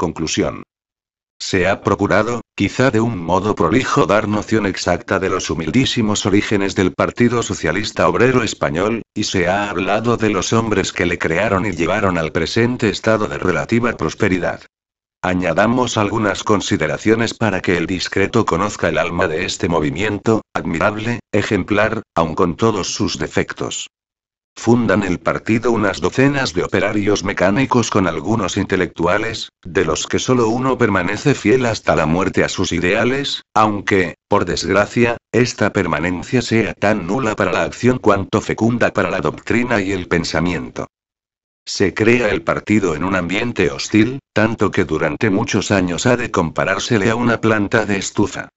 Conclusión. Se ha procurado, quizá de un modo prolijo, dar noción exacta de los humildísimos orígenes del Partido Socialista Obrero Español, y se ha hablado de los hombres que le crearon y llevaron al presente estado de relativa prosperidad. Añadamos algunas consideraciones para que el discreto conozca el alma de este movimiento, admirable, ejemplar, aun con todos sus defectos. Fundan el partido unas docenas de operarios mecánicos con algunos intelectuales, de los que solo uno permanece fiel hasta la muerte a sus ideales, aunque, por desgracia, esta permanencia sea tan nula para la acción cuanto fecunda para la doctrina y el pensamiento. Se crea el partido en un ambiente hostil, tanto que durante muchos años ha de comparársele a una planta de estufa.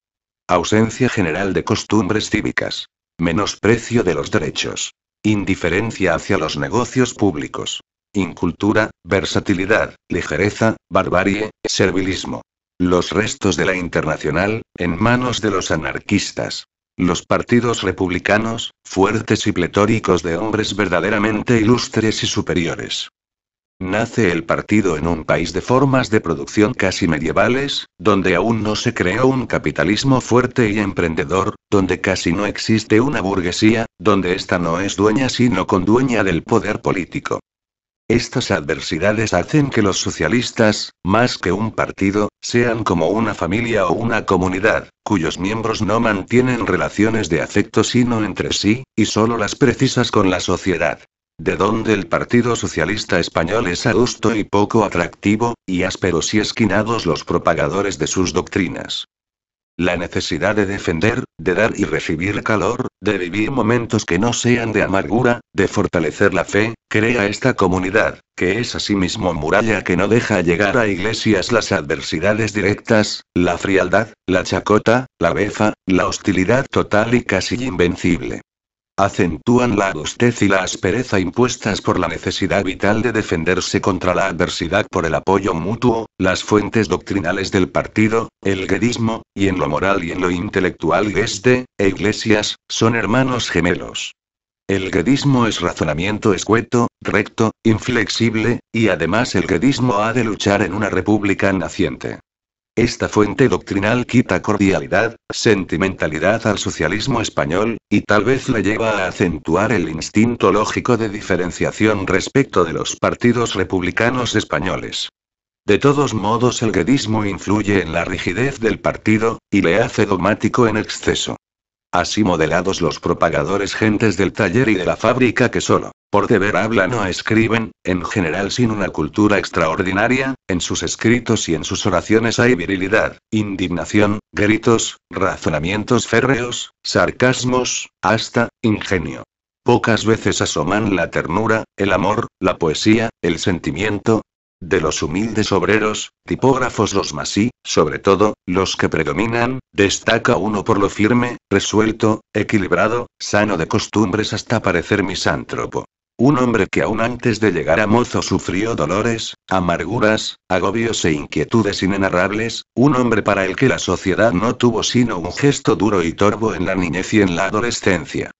Ausencia general de costumbres cívicas. Menosprecio de los derechos. Indiferencia hacia los negocios públicos. Incultura, versatilidad, ligereza, barbarie, servilismo. Los restos de la Internacional, en manos de los anarquistas. Los partidos republicanos, fuertes y pletóricos de hombres verdaderamente ilustres y superiores, Nace el partido en un país de formas de producción casi medievales, donde aún no se creó un capitalismo fuerte y emprendedor, donde casi no existe una burguesía, donde ésta no es dueña sino condueña del poder político. Estas adversidades hacen que los socialistas, más que un partido, sean como una familia o una comunidad, cuyos miembros no mantienen relaciones de afecto sino entre sí, y solo las precisas con la sociedad de donde el Partido Socialista Español es adusto y poco atractivo, y ásperos y esquinados los propagadores de sus doctrinas. La necesidad de defender, de dar y recibir calor, de vivir momentos que no sean de amargura, de fortalecer la fe, crea esta comunidad, que es asimismo muralla que no deja llegar a iglesias las adversidades directas, la frialdad, la chacota, la befa, la hostilidad total y casi invencible. Acentúan la agostez y la aspereza impuestas por la necesidad vital de defenderse contra la adversidad por el apoyo mutuo, las fuentes doctrinales del partido, el guedismo, y en lo moral y en lo intelectual este, e Iglesias, son hermanos gemelos. El guedismo es razonamiento escueto, recto, inflexible, y además el guedismo ha de luchar en una república naciente. Esta fuente doctrinal quita cordialidad, sentimentalidad al socialismo español, y tal vez le lleva a acentuar el instinto lógico de diferenciación respecto de los partidos republicanos españoles. De todos modos el guedismo influye en la rigidez del partido, y le hace dogmático en exceso. Así modelados los propagadores gentes del taller y de la fábrica que solo por deber hablan o escriben, en general sin una cultura extraordinaria, en sus escritos y en sus oraciones hay virilidad, indignación, gritos, razonamientos férreos, sarcasmos, hasta, ingenio. Pocas veces asoman la ternura, el amor, la poesía, el sentimiento, de los humildes obreros, tipógrafos los más y, sobre todo, los que predominan, destaca uno por lo firme, resuelto, equilibrado, sano de costumbres hasta parecer misántropo. Un hombre que aún antes de llegar a mozo sufrió dolores, amarguras, agobios e inquietudes inenarrables, un hombre para el que la sociedad no tuvo sino un gesto duro y torvo en la niñez y en la adolescencia.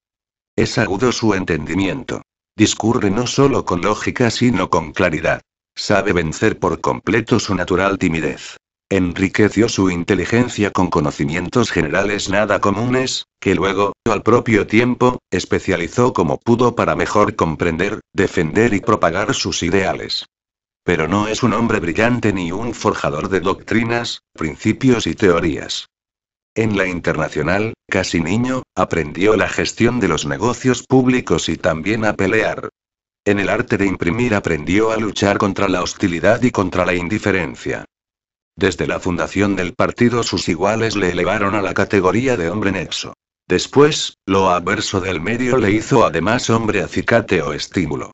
Es agudo su entendimiento. Discurre no solo con lógica sino con claridad. Sabe vencer por completo su natural timidez enriqueció su inteligencia con conocimientos generales nada comunes, que luego, al propio tiempo, especializó como pudo para mejor comprender, defender y propagar sus ideales. Pero no es un hombre brillante ni un forjador de doctrinas, principios y teorías. En la internacional, casi niño, aprendió la gestión de los negocios públicos y también a pelear. En el arte de imprimir aprendió a luchar contra la hostilidad y contra la indiferencia. Desde la fundación del partido sus iguales le elevaron a la categoría de hombre nexo. Después, lo adverso del medio le hizo además hombre acicate o estímulo.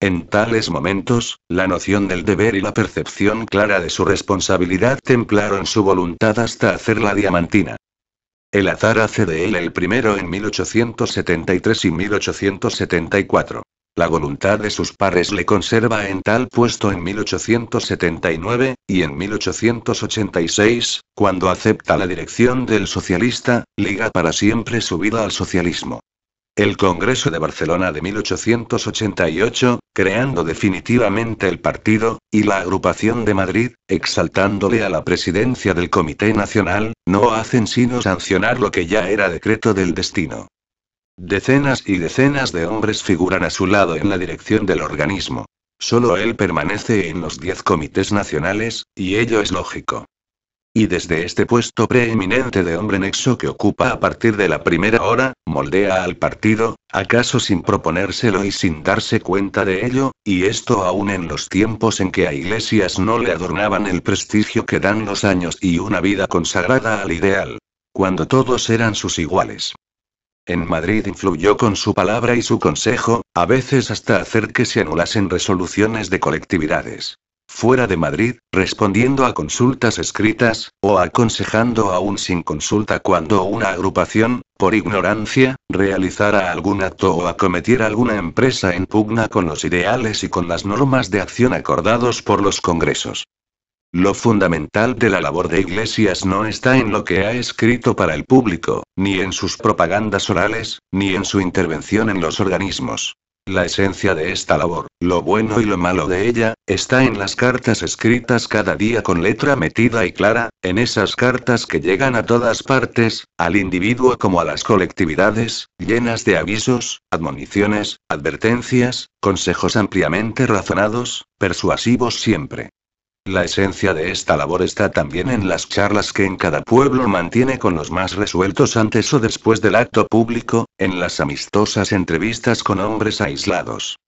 En tales momentos, la noción del deber y la percepción clara de su responsabilidad templaron su voluntad hasta hacerla diamantina. El azar hace de él el primero en 1873 y 1874. La voluntad de sus pares le conserva en tal puesto en 1879, y en 1886, cuando acepta la dirección del socialista, liga para siempre su vida al socialismo. El Congreso de Barcelona de 1888, creando definitivamente el partido, y la agrupación de Madrid, exaltándole a la presidencia del Comité Nacional, no hacen sino sancionar lo que ya era decreto del destino. Decenas y decenas de hombres figuran a su lado en la dirección del organismo. Solo él permanece en los diez comités nacionales, y ello es lógico. Y desde este puesto preeminente de hombre nexo que ocupa a partir de la primera hora, moldea al partido, acaso sin proponérselo y sin darse cuenta de ello, y esto aún en los tiempos en que a iglesias no le adornaban el prestigio que dan los años y una vida consagrada al ideal. Cuando todos eran sus iguales. En Madrid influyó con su palabra y su consejo, a veces hasta hacer que se anulasen resoluciones de colectividades. Fuera de Madrid, respondiendo a consultas escritas, o aconsejando aún sin consulta cuando una agrupación, por ignorancia, realizara algún acto o acometiera alguna empresa en pugna con los ideales y con las normas de acción acordados por los congresos. Lo fundamental de la labor de Iglesias no está en lo que ha escrito para el público, ni en sus propagandas orales, ni en su intervención en los organismos. La esencia de esta labor, lo bueno y lo malo de ella, está en las cartas escritas cada día con letra metida y clara, en esas cartas que llegan a todas partes, al individuo como a las colectividades, llenas de avisos, admoniciones, advertencias, consejos ampliamente razonados, persuasivos siempre. La esencia de esta labor está también en las charlas que en cada pueblo mantiene con los más resueltos antes o después del acto público, en las amistosas entrevistas con hombres aislados.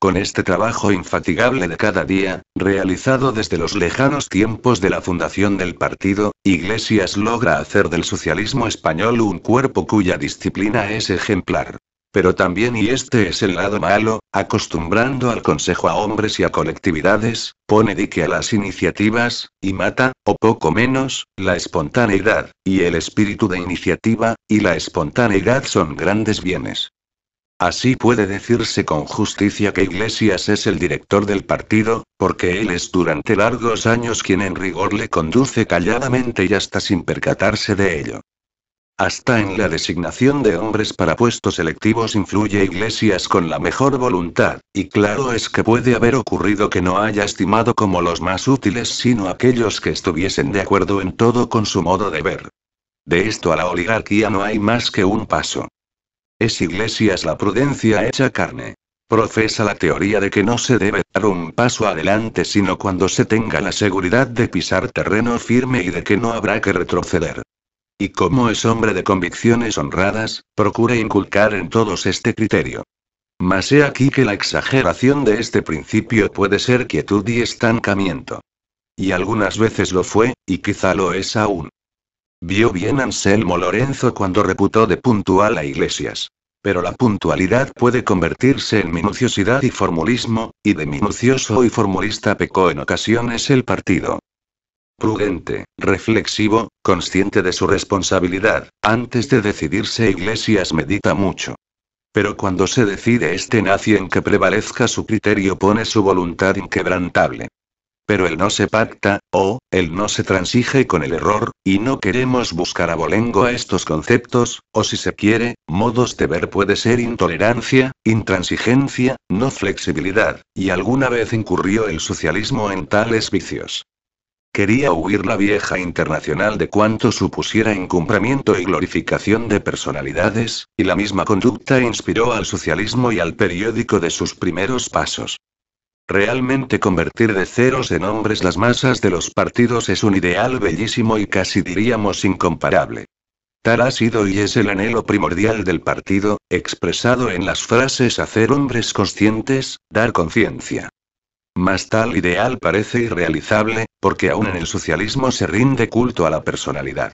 Con este trabajo infatigable de cada día, realizado desde los lejanos tiempos de la fundación del partido, Iglesias logra hacer del socialismo español un cuerpo cuya disciplina es ejemplar. Pero también, y este es el lado malo, acostumbrando al Consejo a hombres y a colectividades, pone dique a las iniciativas, y mata, o poco menos, la espontaneidad, y el espíritu de iniciativa, y la espontaneidad son grandes bienes. Así puede decirse con justicia que Iglesias es el director del partido, porque él es durante largos años quien en rigor le conduce calladamente y hasta sin percatarse de ello. Hasta en la designación de hombres para puestos selectivos influye Iglesias con la mejor voluntad, y claro es que puede haber ocurrido que no haya estimado como los más útiles sino aquellos que estuviesen de acuerdo en todo con su modo de ver. De esto a la oligarquía no hay más que un paso. Es Iglesias la prudencia hecha carne. Profesa la teoría de que no se debe dar un paso adelante sino cuando se tenga la seguridad de pisar terreno firme y de que no habrá que retroceder. Y como es hombre de convicciones honradas, procure inculcar en todos este criterio. Mas he aquí que la exageración de este principio puede ser quietud y estancamiento. Y algunas veces lo fue, y quizá lo es aún. Vio bien Anselmo Lorenzo cuando reputó de puntual a Iglesias. Pero la puntualidad puede convertirse en minuciosidad y formulismo, y de minucioso y formulista pecó en ocasiones el partido prudente, reflexivo, consciente de su responsabilidad. Antes de decidirse, Iglesias medita mucho. Pero cuando se decide este nazi en que prevalezca su criterio pone su voluntad inquebrantable. Pero él no se pacta, o, él no se transige con el error, y no queremos buscar abolengo a estos conceptos, o si se quiere, modos de ver puede ser intolerancia, intransigencia, no flexibilidad, y alguna vez incurrió el socialismo en tales vicios. Quería huir la vieja internacional de cuanto supusiera incumplimiento y glorificación de personalidades, y la misma conducta inspiró al socialismo y al periódico de sus primeros pasos. Realmente convertir de ceros en hombres las masas de los partidos es un ideal bellísimo y casi diríamos incomparable. Tal ha sido y es el anhelo primordial del partido, expresado en las frases hacer hombres conscientes, dar conciencia. Mas tal ideal parece irrealizable, porque aún en el socialismo se rinde culto a la personalidad.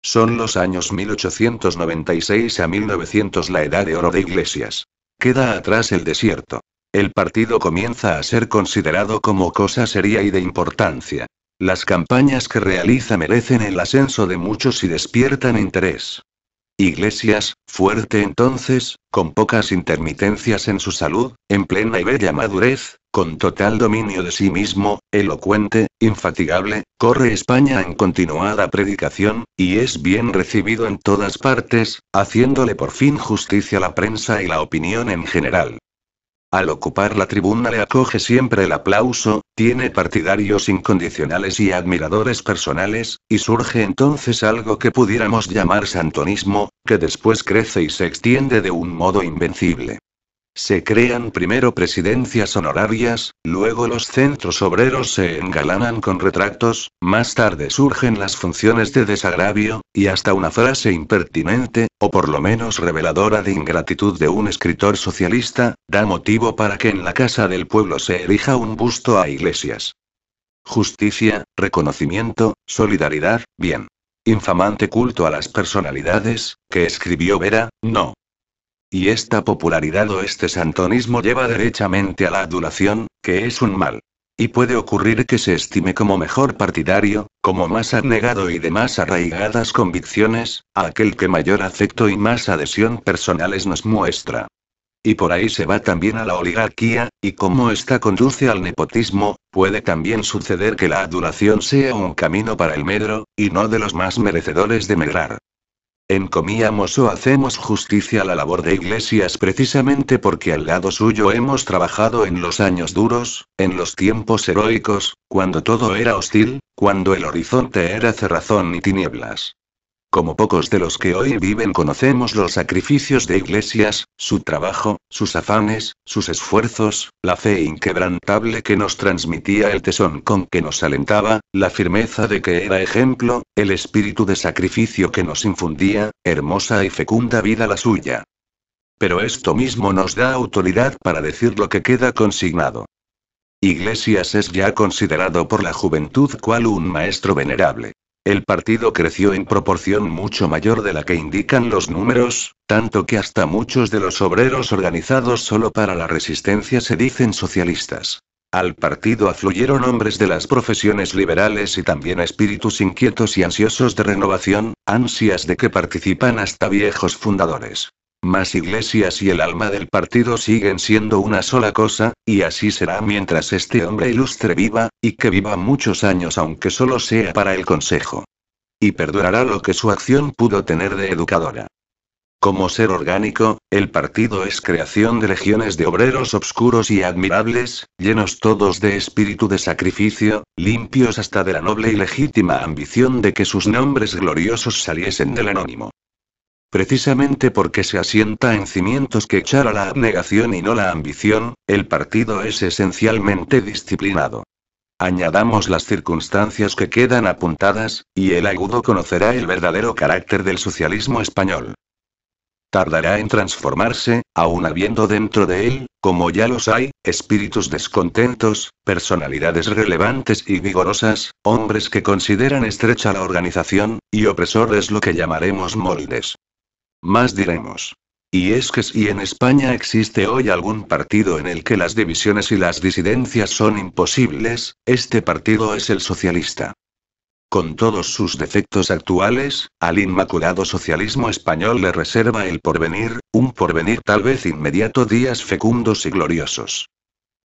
Son los años 1896 a 1900 la edad de oro de Iglesias. Queda atrás el desierto. El partido comienza a ser considerado como cosa seria y de importancia. Las campañas que realiza merecen el ascenso de muchos y despiertan interés. Iglesias, fuerte entonces, con pocas intermitencias en su salud, en plena y bella madurez, con total dominio de sí mismo, elocuente, infatigable, corre España en continuada predicación, y es bien recibido en todas partes, haciéndole por fin justicia la prensa y la opinión en general. Al ocupar la tribuna le acoge siempre el aplauso, tiene partidarios incondicionales y admiradores personales, y surge entonces algo que pudiéramos llamar santonismo, que después crece y se extiende de un modo invencible. Se crean primero presidencias honorarias, luego los centros obreros se engalanan con retractos, más tarde surgen las funciones de desagravio, y hasta una frase impertinente, o por lo menos reveladora de ingratitud de un escritor socialista, da motivo para que en la Casa del Pueblo se erija un busto a iglesias. Justicia, reconocimiento, solidaridad, bien. Infamante culto a las personalidades, que escribió Vera, no. Y esta popularidad o este santonismo lleva derechamente a la adulación, que es un mal. Y puede ocurrir que se estime como mejor partidario, como más abnegado y de más arraigadas convicciones, a aquel que mayor afecto y más adhesión personales nos muestra. Y por ahí se va también a la oligarquía, y como esta conduce al nepotismo, puede también suceder que la adulación sea un camino para el medro, y no de los más merecedores de medrar encomíamos o hacemos justicia a la labor de Iglesias precisamente porque al lado suyo hemos trabajado en los años duros, en los tiempos heroicos, cuando todo era hostil, cuando el horizonte era cerrazón y tinieblas. Como pocos de los que hoy viven conocemos los sacrificios de Iglesias, su trabajo, sus afanes, sus esfuerzos, la fe inquebrantable que nos transmitía el tesón con que nos alentaba, la firmeza de que era ejemplo, el espíritu de sacrificio que nos infundía, hermosa y fecunda vida la suya. Pero esto mismo nos da autoridad para decir lo que queda consignado. Iglesias es ya considerado por la juventud cual un maestro venerable. El partido creció en proporción mucho mayor de la que indican los números, tanto que hasta muchos de los obreros organizados solo para la resistencia se dicen socialistas. Al partido afluyeron hombres de las profesiones liberales y también espíritus inquietos y ansiosos de renovación, ansias de que participan hasta viejos fundadores. Más Iglesias y el alma del partido siguen siendo una sola cosa, y así será mientras este hombre ilustre viva, y que viva muchos años aunque solo sea para el Consejo. Y perdurará lo que su acción pudo tener de educadora. Como ser orgánico, el partido es creación de legiones de obreros obscuros y admirables, llenos todos de espíritu de sacrificio, limpios hasta de la noble y legítima ambición de que sus nombres gloriosos saliesen del anónimo. Precisamente porque se asienta en cimientos que echara la abnegación y no la ambición, el partido es esencialmente disciplinado. Añadamos las circunstancias que quedan apuntadas, y el agudo conocerá el verdadero carácter del socialismo español. Tardará en transformarse, aun habiendo dentro de él, como ya los hay, espíritus descontentos, personalidades relevantes y vigorosas, hombres que consideran estrecha la organización, y opresores lo que llamaremos moldes. Más diremos. Y es que si en España existe hoy algún partido en el que las divisiones y las disidencias son imposibles, este partido es el socialista. Con todos sus defectos actuales, al inmaculado socialismo español le reserva el porvenir, un porvenir tal vez inmediato días fecundos y gloriosos.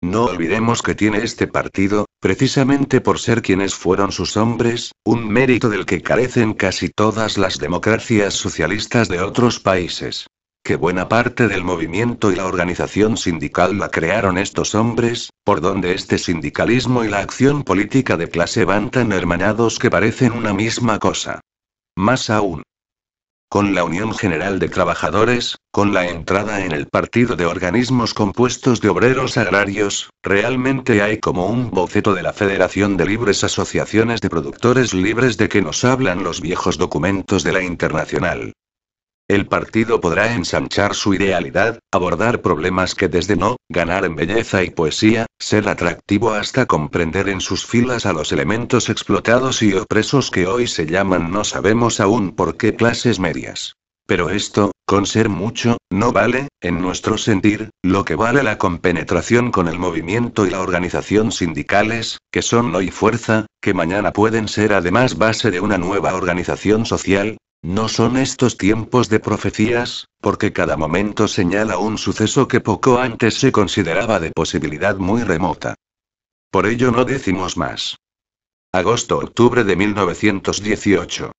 No olvidemos que tiene este partido, precisamente por ser quienes fueron sus hombres, un mérito del que carecen casi todas las democracias socialistas de otros países. Que buena parte del movimiento y la organización sindical la crearon estos hombres, por donde este sindicalismo y la acción política de clase van tan hermanados que parecen una misma cosa. Más aún, con la Unión General de Trabajadores, con la entrada en el partido de organismos compuestos de obreros agrarios, realmente hay como un boceto de la Federación de Libres Asociaciones de Productores Libres de que nos hablan los viejos documentos de la Internacional. El partido podrá ensanchar su idealidad, abordar problemas que desde no, ganar en belleza y poesía, ser atractivo hasta comprender en sus filas a los elementos explotados y opresos que hoy se llaman no sabemos aún por qué clases medias. Pero esto, con ser mucho, no vale, en nuestro sentir, lo que vale la compenetración con el movimiento y la organización sindicales, que son hoy fuerza, que mañana pueden ser además base de una nueva organización social, no son estos tiempos de profecías, porque cada momento señala un suceso que poco antes se consideraba de posibilidad muy remota. Por ello no decimos más. Agosto-octubre de 1918.